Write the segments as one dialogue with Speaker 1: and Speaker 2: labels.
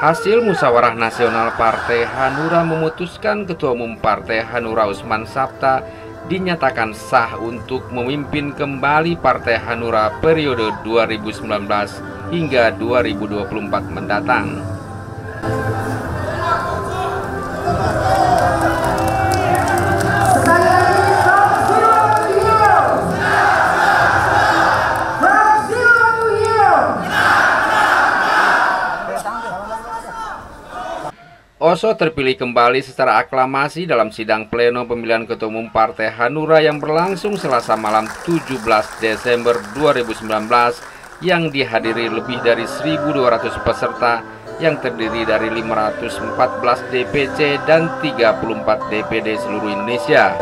Speaker 1: Hasil musyawarah nasional Partai Hanura memutuskan Ketua Umum Partai Hanura Usman Sabta dinyatakan sah untuk memimpin kembali Partai Hanura periode 2019 hingga 2024 mendatang. Santoso terpilih kembali secara aklamasi dalam sidang pleno pemilihan Ketua Umum Partai Hanura yang berlangsung selasa malam 17 Desember 2019 yang dihadiri lebih dari 1.200 peserta yang terdiri dari 514 DPC dan 34 DPD seluruh Indonesia.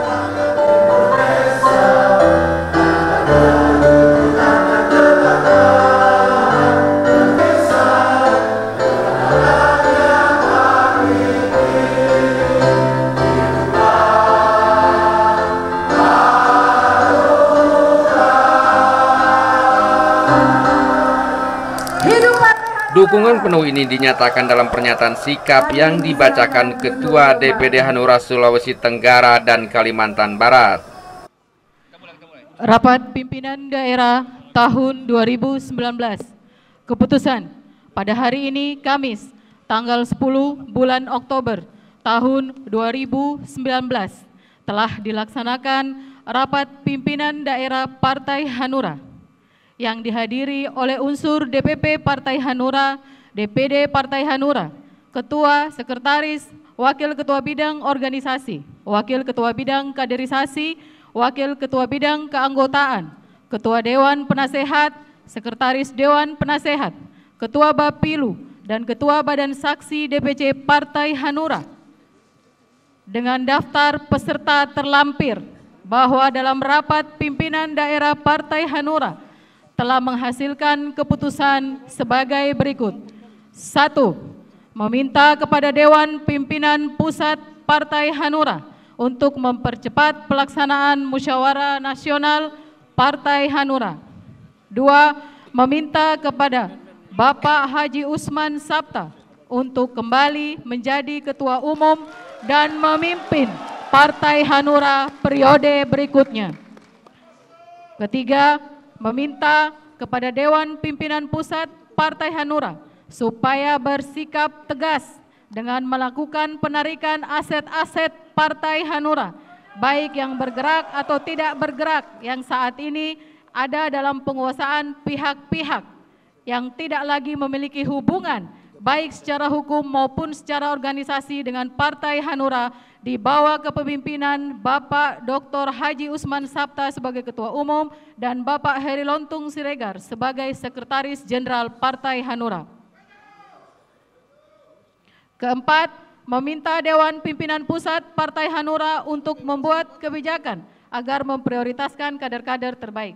Speaker 1: Dukungan penuh ini dinyatakan dalam pernyataan sikap yang dibacakan Ketua DPD Hanura Sulawesi Tenggara dan Kalimantan Barat.
Speaker 2: Rapat Pimpinan Daerah tahun 2019. Keputusan pada hari ini Kamis tanggal 10 bulan Oktober tahun 2019 telah dilaksanakan Rapat Pimpinan Daerah Partai Hanura yang dihadiri oleh unsur DPP Partai Hanura, DPD Partai Hanura, Ketua, Sekretaris, Wakil Ketua Bidang Organisasi, Wakil Ketua Bidang Kaderisasi, Wakil Ketua Bidang Keanggotaan, Ketua Dewan Penasehat, Sekretaris Dewan Penasehat, Ketua Bapilu, dan Ketua Badan Saksi DPC Partai Hanura dengan daftar peserta terlampir bahwa dalam rapat pimpinan daerah Partai Hanura telah menghasilkan keputusan sebagai berikut. Satu, meminta kepada Dewan Pimpinan Pusat Partai Hanura untuk mempercepat pelaksanaan musyawarah nasional Partai Hanura. Dua, meminta kepada Bapak Haji Usman Sabta untuk kembali menjadi Ketua Umum dan memimpin Partai Hanura periode berikutnya. Ketiga, meminta kepada Dewan Pimpinan Pusat Partai Hanura supaya bersikap tegas dengan melakukan penarikan aset-aset Partai Hanura, baik yang bergerak atau tidak bergerak yang saat ini ada dalam penguasaan pihak-pihak yang tidak lagi memiliki hubungan baik secara hukum maupun secara organisasi dengan Partai Hanura di bawah kepemimpinan Bapak Dr. Haji Usman Sabta sebagai Ketua Umum dan Bapak Heri Lontung Siregar sebagai Sekretaris Jenderal Partai Hanura. Keempat, meminta Dewan Pimpinan Pusat Partai Hanura untuk membuat kebijakan agar memprioritaskan kader-kader terbaik.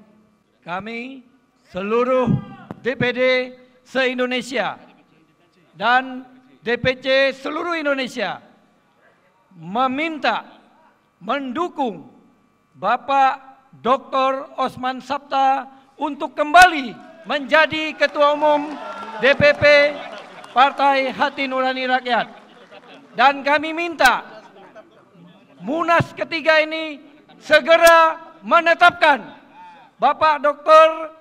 Speaker 3: Kami seluruh DPD se-Indonesia dan DPC seluruh Indonesia meminta, mendukung Bapak Dr. Osman Sabta untuk kembali menjadi Ketua Umum DPP Partai Hati Nurani Rakyat. Dan kami minta Munas ketiga ini segera menetapkan Bapak Dr.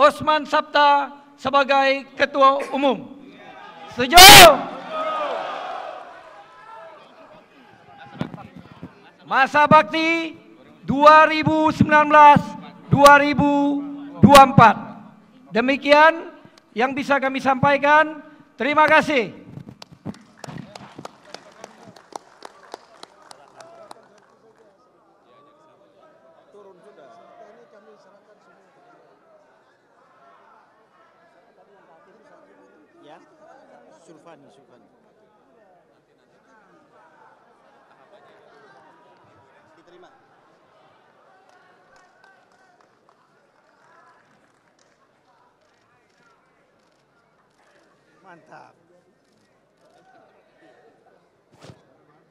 Speaker 3: Osman Sabta sebagai Ketua Umum. Setuju? Masa bakti 2019-2024. Demikian yang bisa kami sampaikan. Terima kasih.
Speaker 4: Mantap.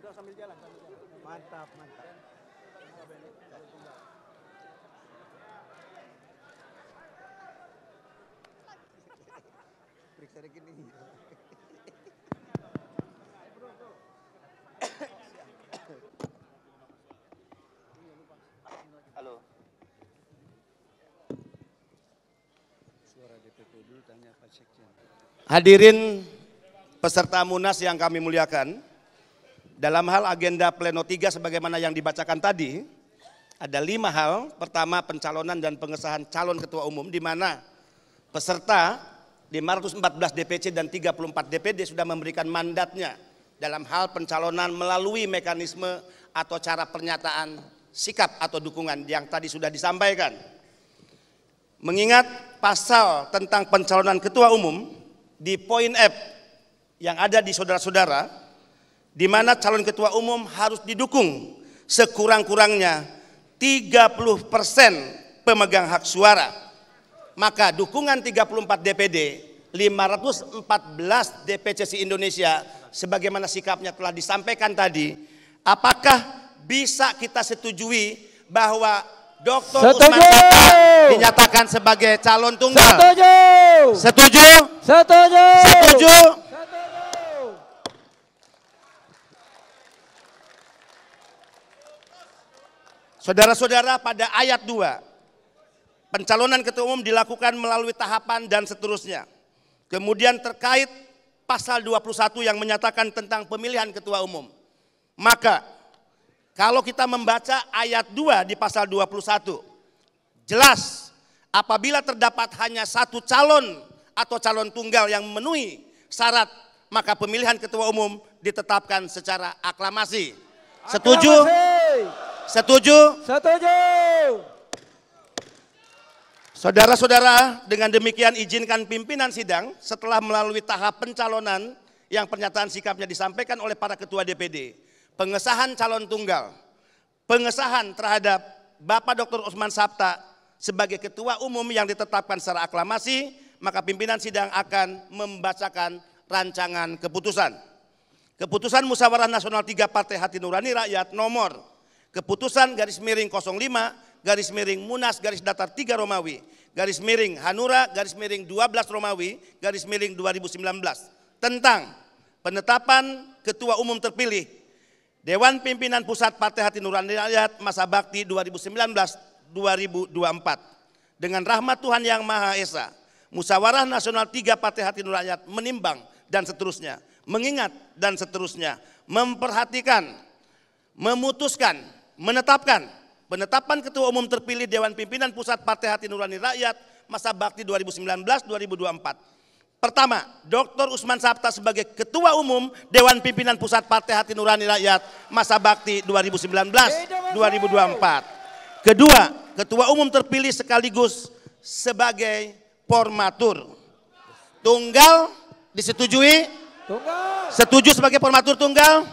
Speaker 4: Udah sambil jalan, Mantap, mantap. Periksa lagi nih. Hadirin peserta Munas yang kami muliakan, dalam hal agenda Pleno 3 sebagaimana yang dibacakan tadi, ada lima hal. Pertama pencalonan dan pengesahan calon ketua umum di mana peserta 514 DPC dan 34 DPD sudah memberikan mandatnya dalam hal pencalonan melalui mekanisme atau cara pernyataan sikap atau dukungan yang tadi sudah disampaikan. Mengingat pasal tentang pencalonan ketua umum di poin F yang ada di saudara-saudara, di mana calon ketua umum harus didukung sekurang-kurangnya 30 persen pemegang hak suara. Maka dukungan 34 DPD, 514 DPC indonesia sebagaimana sikapnya telah disampaikan tadi, apakah bisa kita setujui bahwa Dr. Setuju. Usman dinyatakan sebagai calon tunggal. Setuju. Setuju. Setuju. Setuju. Saudara-saudara pada ayat 2, pencalonan ketua umum dilakukan melalui tahapan dan seterusnya. Kemudian terkait pasal 21 yang menyatakan tentang pemilihan ketua umum. Maka kalau kita membaca ayat 2 di pasal 21, jelas apabila terdapat hanya satu calon atau calon tunggal yang memenuhi syarat, maka pemilihan ketua umum ditetapkan secara aklamasi. aklamasi. Setuju? Setuju? Setuju. Saudara-saudara, dengan demikian izinkan pimpinan sidang setelah melalui tahap pencalonan yang pernyataan sikapnya disampaikan oleh para ketua DPD pengesahan calon tunggal, pengesahan terhadap Bapak Dr. Usman Sabta sebagai ketua umum yang ditetapkan secara aklamasi, maka pimpinan sidang akan membacakan rancangan keputusan. Keputusan Musyawarah Nasional 3 Partai Hati Nurani Rakyat nomor keputusan garis miring 05 garis miring Munas garis datar 3 Romawi garis miring Hanura garis miring 12 Romawi garis miring 2019 tentang penetapan ketua umum terpilih Dewan Pimpinan Pusat Partai Hati Nurani Rakyat masa bakti 2019-2024. Dengan rahmat Tuhan yang Maha Esa, Musyawarah Nasional 3 Partai Hati Nurani Rakyat menimbang dan seterusnya, mengingat dan seterusnya, memperhatikan, memutuskan, menetapkan penetapan Ketua Umum terpilih Dewan Pimpinan Pusat Partai Hati Nurani Rakyat masa bakti 2019-2024 Pertama, Dr. Usman Sabta sebagai Ketua Umum Dewan Pimpinan Pusat Partai Hati Nurani Rakyat masa bakti 2019-2024. Kedua, Ketua Umum terpilih sekaligus sebagai formatur. Tunggal disetujui?
Speaker 3: Tunggal.
Speaker 4: Setuju sebagai formatur tunggal?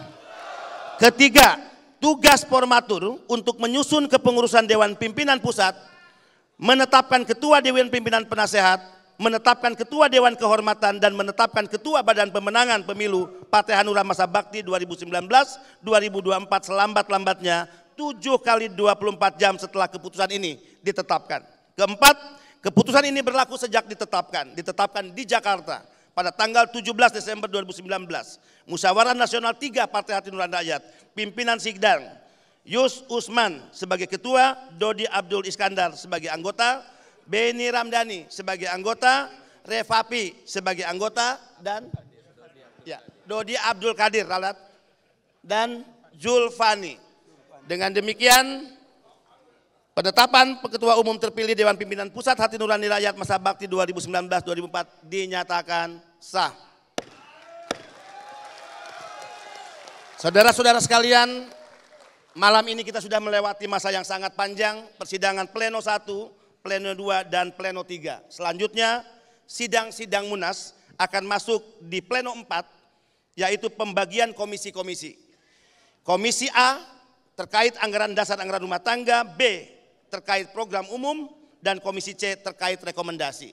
Speaker 4: Ketiga, tugas formatur untuk menyusun kepengurusan Dewan Pimpinan Pusat, menetapkan Ketua Dewan Pimpinan Penasehat, menetapkan Ketua Dewan Kehormatan dan menetapkan Ketua Badan Pemenangan Pemilu Partai Hanura Masa Bakti 2019-2024 selambat-lambatnya 7 kali 24 jam setelah keputusan ini ditetapkan. Keempat, keputusan ini berlaku sejak ditetapkan, ditetapkan di Jakarta pada tanggal 17 Desember 2019. Musyawarah Nasional 3 Partai Hati Nurani Rakyat, pimpinan Sigdang, Yus Usman sebagai ketua, Dodi Abdul Iskandar sebagai anggota, Beni Ramdhani sebagai anggota, Revapi sebagai anggota dan ya, Dodi Abdul Kadir Ralat dan Julfani. Dengan demikian penetapan Ketua Umum terpilih Dewan Pimpinan Pusat Hati Nurani Rakyat masa bakti 2019-2004 dinyatakan sah. Saudara-saudara sekalian, malam ini kita sudah melewati masa yang sangat panjang persidangan pleno 1 pleno 2 dan pleno 3. Selanjutnya sidang-sidang munas akan masuk di pleno 4 yaitu pembagian komisi-komisi. Komisi A terkait anggaran dasar anggaran rumah tangga, B terkait program umum dan komisi C terkait rekomendasi.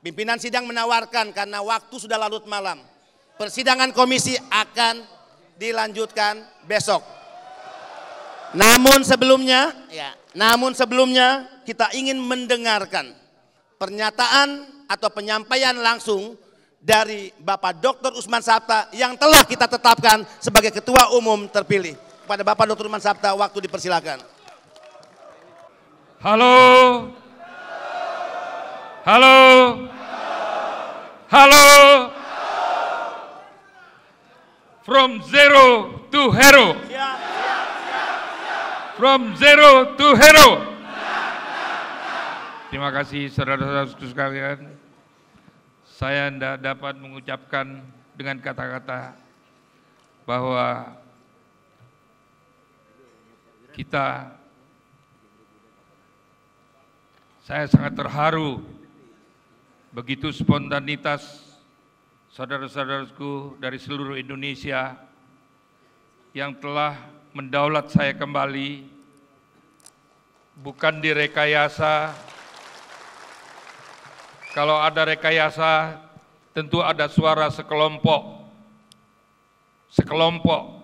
Speaker 4: Pimpinan sidang menawarkan karena waktu sudah larut malam. Persidangan komisi akan dilanjutkan besok. Namun sebelumnya, ya, namun sebelumnya kita ingin mendengarkan pernyataan atau penyampaian langsung dari Bapak Dr. Usman Sabta yang telah kita tetapkan sebagai Ketua Umum terpilih. Kepada Bapak Dr. Usman Sabta, waktu dipersilakan. Halo?
Speaker 3: Halo? Halo? Halo? From zero to hero. From zero to hero. Terima kasih saudara-saudara sekalian. Saya tidak dapat mengucapkan dengan kata-kata bahwa kita saya sangat terharu begitu spontanitas saudara-saudaraku dari seluruh Indonesia yang telah mendaulat saya kembali bukan direkayasa kalau ada rekayasa tentu ada suara sekelompok sekelompok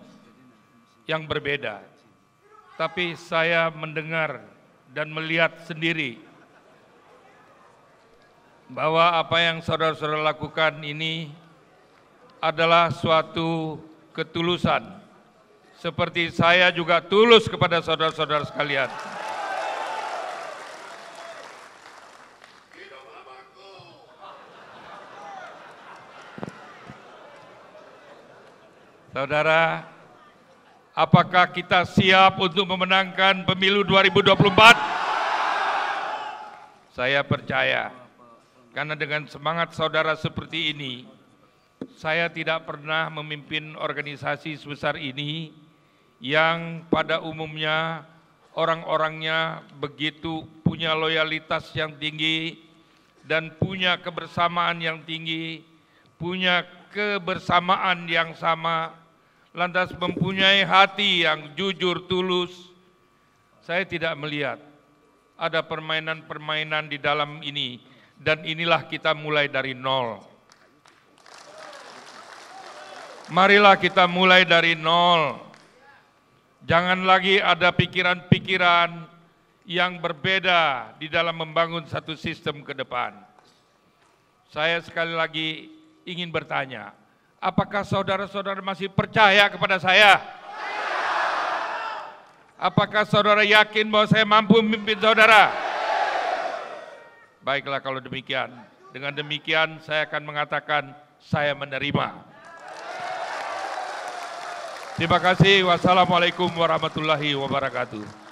Speaker 3: yang berbeda. Tapi saya mendengar dan melihat sendiri bahwa apa yang saudara-saudara lakukan ini adalah suatu ketulusan. Seperti saya juga tulus kepada saudara-saudara sekalian. Saudara, apakah kita siap untuk memenangkan pemilu 2024? Saya percaya, karena dengan semangat saudara seperti ini, saya tidak pernah memimpin organisasi sebesar ini yang pada umumnya orang-orangnya begitu punya loyalitas yang tinggi dan punya kebersamaan yang tinggi, punya kebersamaan yang sama lantas mempunyai hati yang jujur tulus, saya tidak melihat ada permainan-permainan di dalam ini dan inilah kita mulai dari nol. Marilah kita mulai dari nol. Jangan lagi ada pikiran-pikiran yang berbeda di dalam membangun satu sistem ke depan. Saya sekali lagi ingin bertanya, Apakah saudara-saudara masih percaya kepada saya? Apakah saudara yakin bahwa saya mampu memimpin saudara? Baiklah kalau demikian. Dengan demikian saya akan mengatakan saya menerima. Terima kasih. Wassalamualaikum warahmatullahi wabarakatuh.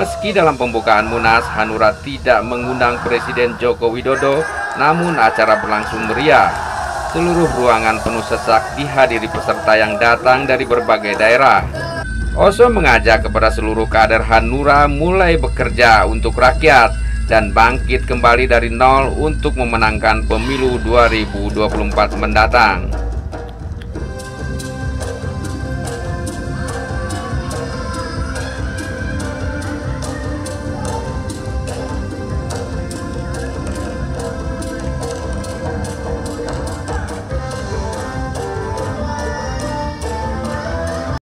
Speaker 1: Meski dalam pembukaan Munas, Hanura tidak mengundang Presiden Joko Widodo, namun acara berlangsung meriah. Seluruh ruangan penuh sesak dihadiri peserta yang datang dari berbagai daerah. Oso mengajak kepada seluruh kader Hanura mulai bekerja untuk rakyat dan bangkit kembali dari nol untuk memenangkan pemilu 2024 mendatang.